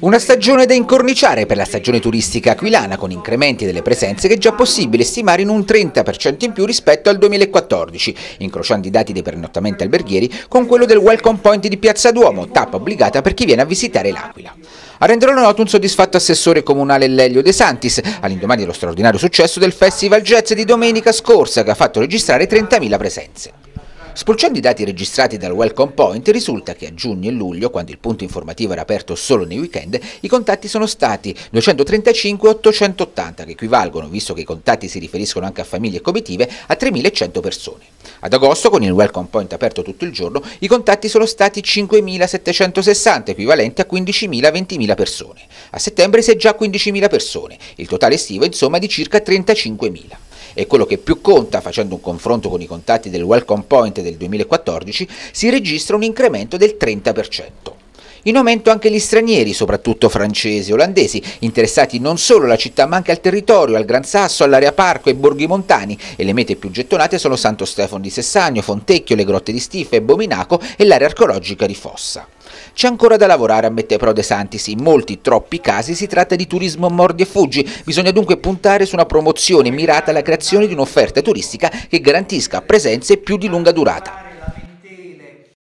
Una stagione da incorniciare per la stagione turistica aquilana con incrementi delle presenze che è già possibile stimare in un 30% in più rispetto al 2014, incrociando i dati dei pernottamenti alberghieri con quello del Welcome Point di Piazza Duomo, tappa obbligata per chi viene a visitare l'Aquila. A renderlo noto un soddisfatto assessore comunale Lelio De Santis, all'indomani dello straordinario successo del Festival Jazz di domenica scorsa che ha fatto registrare 30.000 presenze. Spulciando i dati registrati dal Welcome Point, risulta che a giugno e luglio, quando il punto informativo era aperto solo nei weekend, i contatti sono stati 235 880, che equivalgono, visto che i contatti si riferiscono anche a famiglie e comitive, a 3100 persone. Ad agosto, con il Welcome Point aperto tutto il giorno, i contatti sono stati 5.760, equivalenti a 15.000-20.000 persone. A settembre si è già 15.000 persone, il totale estivo insomma di circa 35.000 e quello che più conta, facendo un confronto con i contatti del Welcome Point del 2014, si registra un incremento del 30%. In aumento anche gli stranieri, soprattutto francesi e olandesi, interessati non solo alla città ma anche al territorio, al Gran Sasso, all'area parco e borghi montani e le mete più gettonate sono Santo Stefano di Sessagno, Fontecchio, le grotte di Stife, Bominaco e l'area archeologica di Fossa. C'è ancora da lavorare, ammette Pro De Santis. In molti, troppi casi si tratta di turismo mordi e fuggi. Bisogna dunque puntare su una promozione mirata alla creazione di un'offerta turistica che garantisca presenze più di lunga durata.